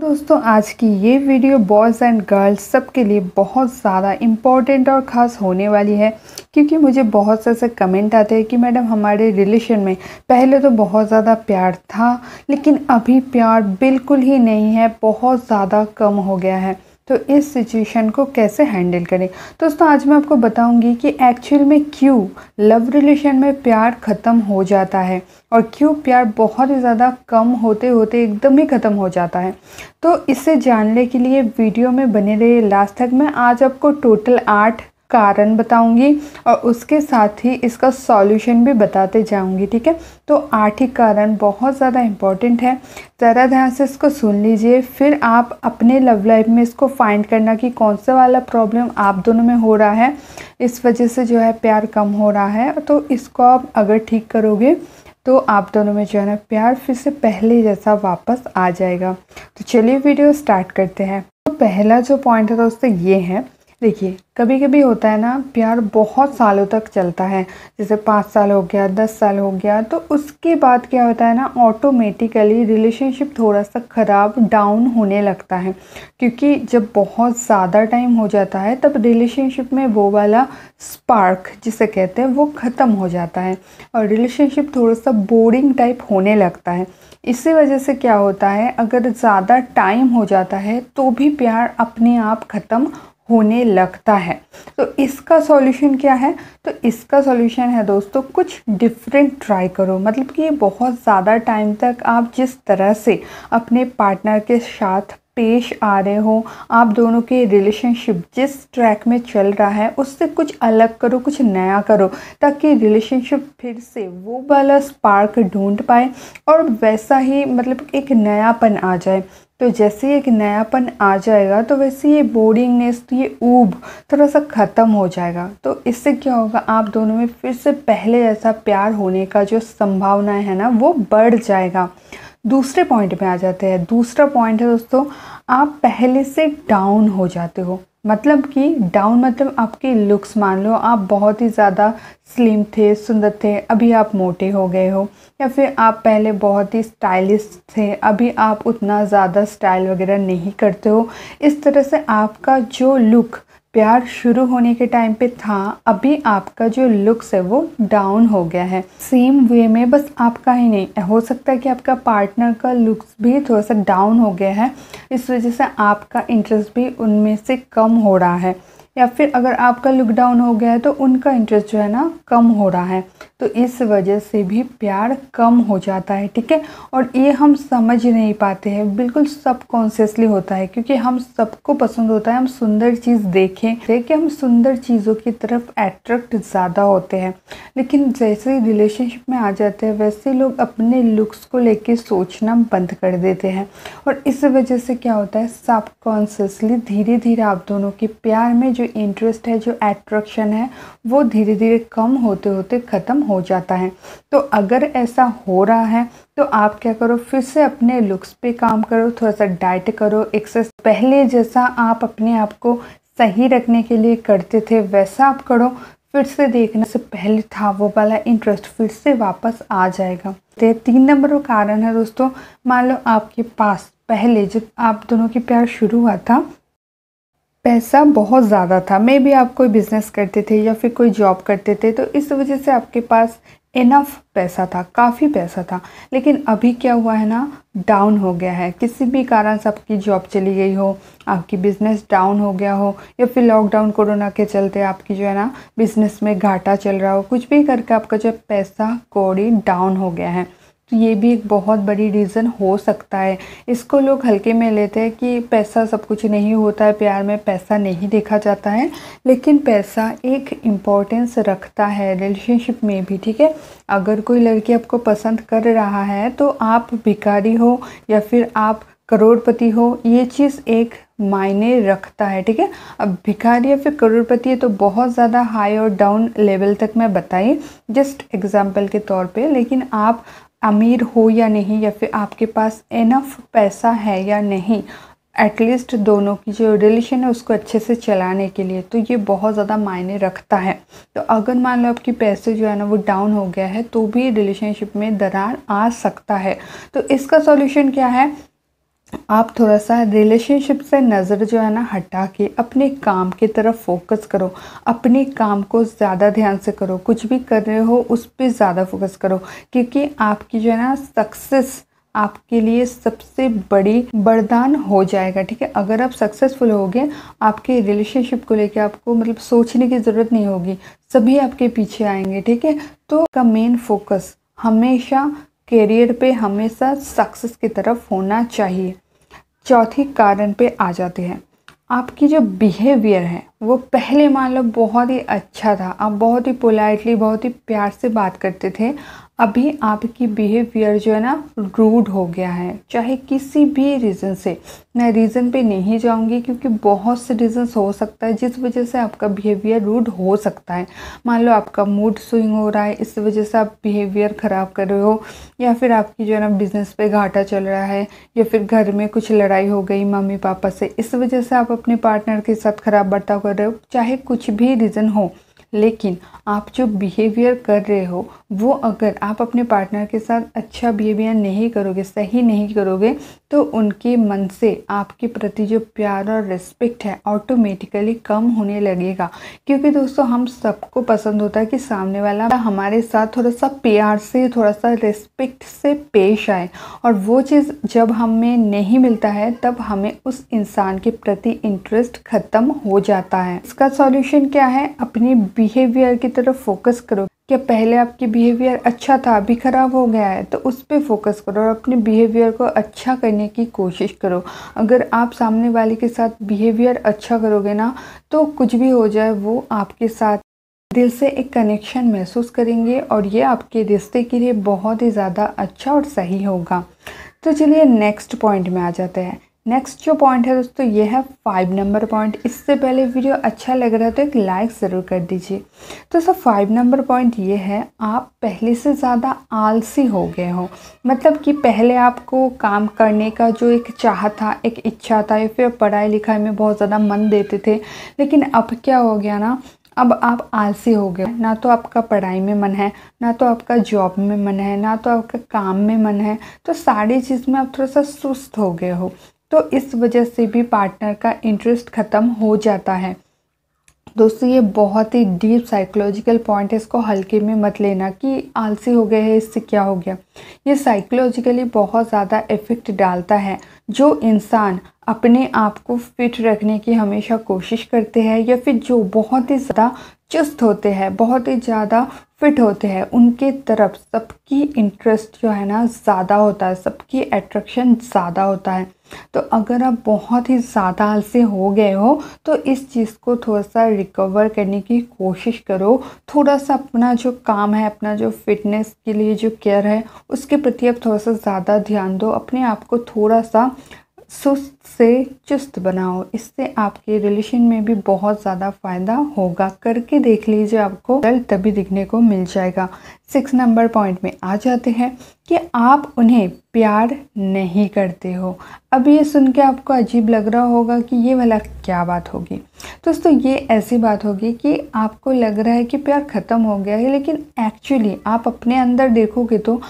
दोस्तों आज की ये वीडियो बॉयज़ एंड गर्ल्स सब के लिए बहुत ज़्यादा इम्पॉर्टेंट और ख़ास होने वाली है क्योंकि मुझे बहुत से ऐसे कमेंट आते हैं कि मैडम हमारे रिलेशन में पहले तो बहुत ज़्यादा प्यार था लेकिन अभी प्यार बिल्कुल ही नहीं है बहुत ज़्यादा कम हो गया है तो इस सिचुएशन को कैसे हैंडल करें दोस्तों आज मैं आपको बताऊंगी कि एक्चुअल में क्यों लव रिलेशन में प्यार ख़त्म हो जाता है और क्यों प्यार बहुत ही ज़्यादा कम होते होते एकदम ही ख़त्म हो जाता है तो इसे जानने के लिए वीडियो में बने रहिए लास्ट तक मैं आज आपको टोटल आठ कारण बताऊंगी और उसके साथ ही इसका सॉल्यूशन भी बताते जाऊंगी ठीक है तो आठ ही कारण बहुत ज़्यादा इम्पॉर्टेंट है ज़रा ध्यान से इसको सुन लीजिए फिर आप अपने लव लाइफ में इसको फाइंड करना कि कौन सा वाला प्रॉब्लम आप दोनों में हो रहा है इस वजह से जो है प्यार कम हो रहा है तो इसको आप अगर ठीक करोगे तो आप दोनों में जो है ना प्यार फिर से पहले जैसा वापस आ जाएगा तो चलिए वीडियो स्टार्ट करते हैं तो पहला जो पॉइंट है दोस्तों ये है देखिए कभी कभी होता है ना प्यार बहुत सालों तक चलता है जैसे पाँच साल हो गया दस साल हो गया तो उसके बाद क्या होता है ना ऑटोमेटिकली रिलेशनशिप थोड़ा सा ख़राब डाउन होने लगता है क्योंकि जब बहुत ज़्यादा टाइम हो जाता है तब रिलेशनशिप में वो वाला स्पार्क जिसे कहते हैं वो ख़त्म हो जाता है और रिलेशनशिप थोड़ा सा बोरिंग टाइप होने लगता है इसी वजह से क्या होता है अगर ज़्यादा टाइम हो जाता है तो भी प्यार अपने आप ख़त्म होने लगता है तो इसका सॉल्यूशन क्या है तो इसका सॉल्यूशन है दोस्तों कुछ डिफरेंट ट्राई करो मतलब कि बहुत ज़्यादा टाइम तक आप जिस तरह से अपने पार्टनर के साथ पेश आ रहे हो आप दोनों के रिलेशनशिप जिस ट्रैक में चल रहा है उससे कुछ अलग करो कुछ नया करो ताकि रिलेशनशिप फिर से वो वाला स्पार्क ढूंढ पाए और वैसा ही मतलब एक नयापन आ जाए तो जैसे एक नयापन आ जाएगा तो वैसे ये बोरिंगनेस तो ये ऊब थोड़ा सा ख़त्म हो जाएगा तो इससे क्या होगा आप दोनों में फिर से पहले जैसा प्यार होने का जो संभावना है ना वो बढ़ जाएगा दूसरे पॉइंट पे आ जाते हैं दूसरा पॉइंट है दोस्तों आप पहले से डाउन हो जाते हो मतलब कि डाउन मतलब आपके लुक्स मान लो आप बहुत ही ज़्यादा स्लिम थे सुंदर थे अभी आप मोटे हो गए हो या फिर आप पहले बहुत ही स्टाइलिश थे अभी आप उतना ज़्यादा स्टाइल वगैरह नहीं करते हो इस तरह से आपका जो लुक प्यार शुरू होने के टाइम पे था अभी आपका जो लुक्स है वो डाउन हो गया है सेम वे में बस आपका ही नहीं हो सकता है कि आपका पार्टनर का लुक्स भी थोड़ा सा डाउन हो गया है इस वजह से आपका इंटरेस्ट भी उनमें से कम हो रहा है या फिर अगर आपका लुक डाउन हो गया है तो उनका इंटरेस्ट जो है ना कम हो रहा है तो इस वजह से भी प्यार कम हो जाता है ठीक है और ये हम समझ नहीं पाते हैं बिल्कुल सबकॉन्शियसली होता है क्योंकि हम सबको पसंद होता है हम सुंदर चीज़ देखें देखें हम सुंदर चीज़ों की तरफ अट्रैक्ट ज़्यादा होते हैं लेकिन जैसे ही रिलेशनशिप में आ जाते हैं वैसे लोग अपने लुक्स को लेके सोचना बंद कर देते हैं और इस वजह से क्या होता है सबकॉन्शियसली धीरे धीरे आप दोनों के प्यार में जो इंटरेस्ट है जो एट्रैक्शन है वो धीरे धीरे कम होते होते ख़त्म हो जाता है तो अगर ऐसा हो रहा है तो आप क्या करो फिर से अपने लुक्स पे काम करो थोड़ा सा डाइट करो एक्सरसाइज पहले जैसा आप अपने आप को सही रखने के लिए करते थे वैसा आप करो फिर से देखने से पहले था वो वाला इंटरेस्ट फिर से वापस आ जाएगा तो तीन नंबर का कारण है दोस्तों मान लो आपके पास पहले जब आप दोनों की प्यार शुरू हुआ था पैसा बहुत ज़्यादा था मे भी आप कोई बिज़नेस करते थे या फिर कोई जॉब करते थे तो इस वजह से आपके पास इनफ पैसा था काफ़ी पैसा था लेकिन अभी क्या हुआ है ना डाउन हो गया है किसी भी कारण से आपकी जॉब चली गई हो आपकी बिज़नेस डाउन हो गया हो या फिर लॉकडाउन कोरोना के चलते आपकी जो है ना बिज़नेस में घाटा चल रहा हो कुछ भी करके आपका जो पैसा कौड़ी डाउन हो गया है तो ये भी एक बहुत बड़ी रीज़न हो सकता है इसको लोग हल्के में लेते हैं कि पैसा सब कुछ नहीं होता है प्यार में पैसा नहीं देखा जाता है लेकिन पैसा एक इम्पॉर्टेंस रखता है रिलेशनशिप में भी ठीक है अगर कोई लड़की आपको पसंद कर रहा है तो आप भिकारी हो या फिर आप करोड़पति हो ये चीज़ एक मायने रखता है ठीक है अब भिखारी या फिर करोड़पति तो बहुत ज़्यादा हाई और डाउन लेवल तक मैं बताई जस्ट एग्जाम्पल के तौर पे लेकिन आप अमीर हो या नहीं या फिर आपके पास इनफ पैसा है या नहीं एटलीस्ट दोनों की जो रिलेशन है उसको अच्छे से चलाने के लिए तो ये बहुत ज़्यादा मायने रखता है तो अगर मान लो आपकी पैसे जो है ना वो डाउन हो गया है तो भी रिलेशनशिप में दरार आ सकता है तो इसका सॉल्यूशन क्या है आप थोड़ा सा रिलेशनशिप से नज़र जो है ना हटा के अपने काम की तरफ फोकस करो अपने काम को ज़्यादा ध्यान से करो कुछ भी कर रहे हो उस पर ज़्यादा फोकस करो क्योंकि आपकी जो है ना सक्सेस आपके लिए सबसे बड़ी बरदान हो जाएगा ठीक है अगर आप सक्सेसफुल होगे आपके रिलेशनशिप को लेके आपको मतलब सोचने की ज़रूरत नहीं होगी सभी आपके पीछे आएंगे ठीक है तो का मेन फोकस हमेशा करियर पे हमेशा सक्सेस की तरफ होना चाहिए चौथी कारण पे आ जाते हैं आपकी जो बिहेवियर है वो पहले मान लो बहुत ही अच्छा था आप बहुत ही पोलाइटली बहुत ही प्यार से बात करते थे अभी आपकी बिहेवियर जो है ना रूड हो गया है चाहे किसी भी रीज़न से मैं रीज़न पे नहीं जाऊंगी क्योंकि बहुत से रीज़न्स हो सकता है जिस वजह से आपका बिहेवियर रूड हो सकता है मान लो आपका मूड स्विंग हो रहा है इस वजह से आप बिहेवियर ख़राब कर रहे हो या फिर आपकी जो है ना बिज़नेस पे घाटा चल रहा है या फिर घर में कुछ लड़ाई हो गई मम्मी पापा से इस वजह से आप अपने पार्टनर के साथ ख़राब बर्ताव कर रहे हो चाहे कुछ भी रीज़न हो लेकिन आप जो बिहेवियर कर रहे हो वो अगर आप अपने पार्टनर के साथ अच्छा बिहेवियर नहीं करोगे सही नहीं करोगे तो उनके मन से आपके प्रति जो प्यार और रिस्पेक्ट है ऑटोमेटिकली कम होने लगेगा क्योंकि दोस्तों हम सबको पसंद होता है कि सामने वाला हमारे साथ थोड़ा सा प्यार से थोड़ा सा रिस्पेक्ट से पेश आए और वो चीज़ जब हमें नहीं मिलता है तब हमें उस इंसान के प्रति इंटरेस्ट ख़त्म हो जाता है इसका सॉल्यूशन क्या है अपनी बिहेवियर की तरफ फोकस करो क्या पहले आपकी बिहेवियर अच्छा था अभी ख़राब हो गया है तो उस पर फोकस करो और अपने बिहेवियर को अच्छा करने की कोशिश करो अगर आप सामने वाले के साथ बिहेवियर अच्छा करोगे ना तो कुछ भी हो जाए वो आपके साथ दिल से एक कनेक्शन महसूस करेंगे और ये आपके रिश्ते के लिए बहुत ही ज़्यादा अच्छा और सही होगा तो चलिए नेक्स्ट पॉइंट में आ जाते हैं नेक्स्ट जो पॉइंट है दोस्तों ये है फाइव नंबर पॉइंट इससे पहले वीडियो अच्छा लग रहा है तो एक लाइक ज़रूर कर दीजिए तो सर फाइव नंबर पॉइंट ये है आप पहले से ज़्यादा आलसी हो गए हो मतलब कि पहले आपको काम करने का जो एक चाह था एक इच्छा था या फिर पढ़ाई लिखाई में बहुत ज़्यादा मन देते थे लेकिन अब क्या हो गया ना अब आप आलसी हो गए ना तो आपका पढ़ाई में मन है ना तो आपका जॉब में मन है ना तो आपका काम में मन है तो सारी चीज़ में आप थोड़ा सा सुस्त हो गए हो तो इस वजह से भी पार्टनर का इंटरेस्ट ख़त्म हो जाता है दोस्तों ये बहुत ही डीप साइकोलॉजिकल पॉइंट है इसको हल्के में मत लेना कि आलसी हो गए है इससे क्या हो गया ये साइकोलॉजिकली बहुत ज़्यादा इफ़ेक्ट डालता है जो इंसान अपने आप को फिट रखने की हमेशा कोशिश करते हैं या फिर जो बहुत ही ज़्यादा चुस्त होते हैं बहुत ही ज़्यादा फिट होते हैं उनके तरफ सबकी इंटरेस्ट जो है ना ज़्यादा होता है सबकी अट्रैक्शन ज़्यादा होता है तो अगर आप बहुत ही ज़्यादा आलसी हो गए हो तो इस चीज़ को थोड़ा सा रिकवर करने की कोशिश करो थोड़ा सा अपना जो काम है अपना जो फिटनेस के लिए जो केयर है उसके प्रति आप थोड़ा सा ज़्यादा ध्यान दो अपने आप को थोड़ा सा सुस्त से चुस्त बनाओ इससे आपके रिलेशन में भी बहुत ज़्यादा फायदा होगा करके देख लीजिए आपको रिजल्ट तभी दिखने को मिल जाएगा सिक्स नंबर पॉइंट में आ जाते हैं कि आप उन्हें प्यार नहीं करते हो अब ये सुन के आपको अजीब लग रहा होगा कि ये भला क्या बात होगी दोस्तों ये ऐसी बात होगी कि आपको लग रहा है कि प्यार ख़त्म हो गया है लेकिन एक्चुअली आप अपने अंदर देखोगे तो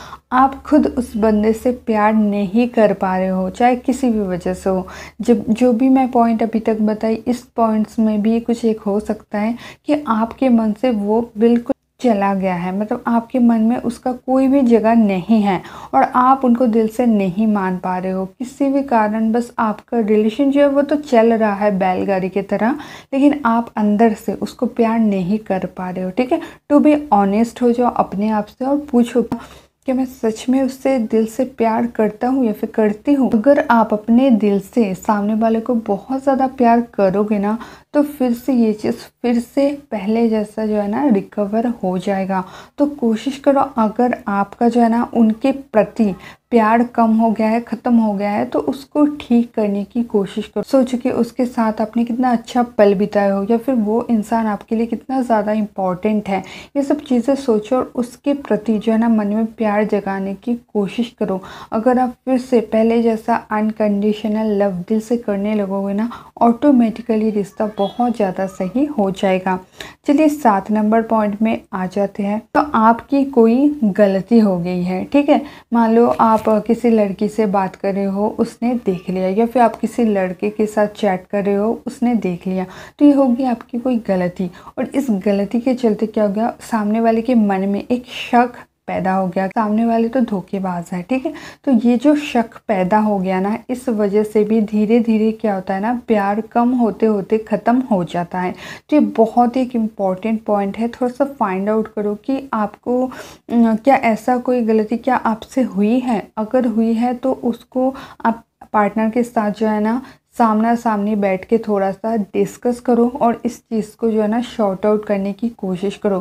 आप खुद उस बंदे से प्यार नहीं कर पा रहे हो चाहे किसी भी वजह से हो जब जो भी मैं पॉइंट अभी तक बताई इस पॉइंट्स में भी कुछ एक हो सकता है कि आपके मन से वो बिल्कुल चला गया है मतलब आपके मन में उसका कोई भी जगह नहीं है और आप उनको दिल से नहीं मान पा रहे हो किसी भी कारण बस आपका रिलेशन जो है वो तो चल रहा है बैलगाड़ी की तरह लेकिन आप अंदर से उसको प्यार नहीं कर पा रहे हो ठीक है टू बी ऑनेस्ट हो जाओ अपने आप से और पूछो कि मैं सच में उससे दिल से प्यार करता हूँ या फिर करती हूँ अगर आप अपने दिल से सामने वाले को बहुत ज़्यादा प्यार करोगे ना तो फिर से ये चीज़ फिर से पहले जैसा जो है ना रिकवर हो जाएगा तो कोशिश करो अगर आपका जो है ना उनके प्रति प्यार कम हो गया है ख़त्म हो गया है तो उसको ठीक करने की कोशिश करो सोचो कि उसके साथ आपने कितना अच्छा पल बिताया हो या फिर वो इंसान आपके लिए कितना ज़्यादा इम्पॉर्टेंट है ये सब चीज़ें सोचो और उसके प्रति जो है ना मन में प्यार जगाने की कोशिश करो अगर आप फिर से पहले जैसा अनकंडीशनल लव दिल से करने लगोगे ना ऑटोमेटिकली रिश्ता बहुत ज़्यादा सही हो जाएगा चलिए सात नंबर पॉइंट में आ जाते हैं तो आपकी कोई गलती हो गई है ठीक है मान लो आप आप किसी लड़की से बात कर रहे हो उसने देख लिया या फिर आप किसी लड़के के साथ चैट कर रहे हो उसने देख लिया तो ये होगी आपकी कोई गलती और इस गलती के चलते क्या हो गया सामने वाले के मन में एक शक पैदा हो गया सामने वाले तो धोखेबाज है ठीक है तो ये जो शक पैदा हो गया ना इस वजह से भी धीरे धीरे क्या होता है ना प्यार कम होते होते ख़त्म हो जाता है तो ये बहुत ही एक इम्पॉर्टेंट पॉइंट है थोड़ा सा फाइंड आउट करो कि आपको क्या ऐसा कोई गलती क्या आपसे हुई है अगर हुई है तो उसको आप पार्टनर के साथ जो है ना सामना सामने बैठ के थोड़ा सा डिस्कस करो और इस चीज़ को जो है ना शॉर्ट आउट करने की कोशिश करो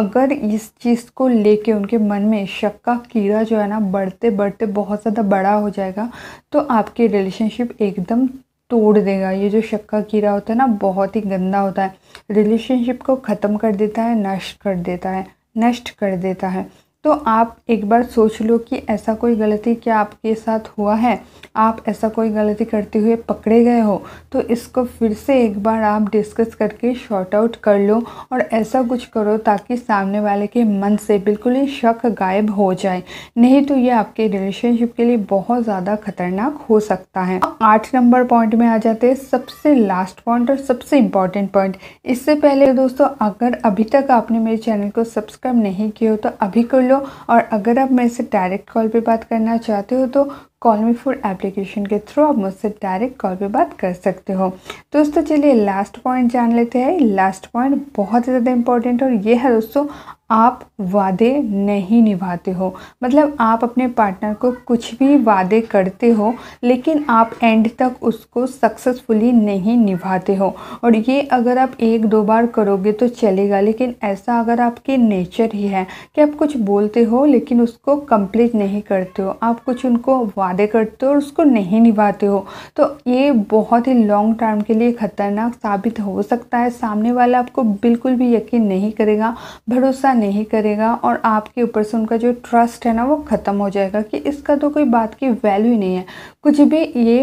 अगर इस चीज़ को लेके उनके मन में शक का कीड़ा जो है ना बढ़ते बढ़ते बहुत ज़्यादा बड़ा हो जाएगा तो आपकी रिलेशनशिप एकदम तोड़ देगा ये जो शक का कीड़ा होता है ना बहुत ही गंदा होता है रिलेशनशिप को ख़त्म कर देता है नष्ट कर देता है नष्ट कर देता है तो आप एक बार सोच लो कि ऐसा कोई गलती क्या आपके साथ हुआ है आप ऐसा कोई गलती करते हुए पकड़े गए हो तो इसको फिर से एक बार आप डिस्कस करके शॉर्ट आउट कर लो और ऐसा कुछ करो ताकि सामने वाले के मन से बिल्कुल ही शक गायब हो जाए नहीं तो ये आपके रिलेशनशिप के लिए बहुत ज़्यादा खतरनाक हो सकता है आठ नंबर पॉइंट में आ जाते हैं सबसे लास्ट पॉइंट और सबसे इम्पॉर्टेंट पॉइंट इससे पहले दोस्तों अगर अभी तक आपने मेरे चैनल को सब्सक्राइब नहीं किया हो तो अभी कर लो लो और अगर आप मेरे से डायरेक्ट कॉल पे बात करना चाहते हो तो कॉल मी फोर एप्लीकेशन के थ्रू आप मुझसे डायरेक्ट कॉल पे बात कर सकते हो दोस्तों चलिए लास्ट पॉइंट जान लेते हैं लास्ट पॉइंट बहुत ही ज़्यादा इंपॉर्टेंट और ये है दोस्तों आप वादे नहीं निभाते हो मतलब आप अपने पार्टनर को कुछ भी वादे करते हो लेकिन आप एंड तक उसको सक्सेसफुली नहीं निभाते हो और ये अगर आप एक दो बार करोगे तो चलेगा लेकिन ऐसा अगर आपके नेचर ही है कि आप कुछ बोलते हो लेकिन उसको कंप्लीट नहीं करते हो आप कुछ उनको वादे करते हो और उसको नहीं निभाते हो तो ये बहुत ही लॉन्ग टर्म के लिए ख़तरनाक साबित हो सकता है सामने वाला आपको बिल्कुल भी यकीन नहीं करेगा भरोसा नहीं करेगा और आपके ऊपर से उनका जो ट्रस्ट है ना वो ख़त्म हो जाएगा कि इसका तो कोई बात की वैल्यू ही नहीं है कुछ भी ये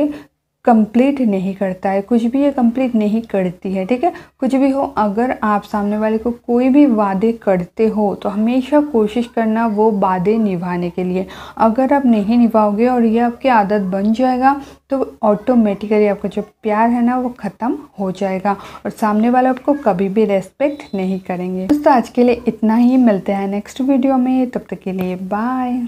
कंप्लीट नहीं करता है कुछ भी ये कंप्लीट नहीं करती है ठीक है कुछ भी हो अगर आप सामने वाले को कोई भी वादे करते हो तो हमेशा कोशिश करना वो वादे निभाने के लिए अगर आप नहीं निभाओगे और ये आपकी आदत बन जाएगा तो ऑटोमेटिकली आपका जो प्यार है ना वो ख़त्म हो जाएगा और सामने वाले आपको कभी भी रेस्पेक्ट नहीं करेंगे दोस्तों आज के लिए इतना ही मिलते हैं नेक्स्ट वीडियो में तब तक के लिए बाय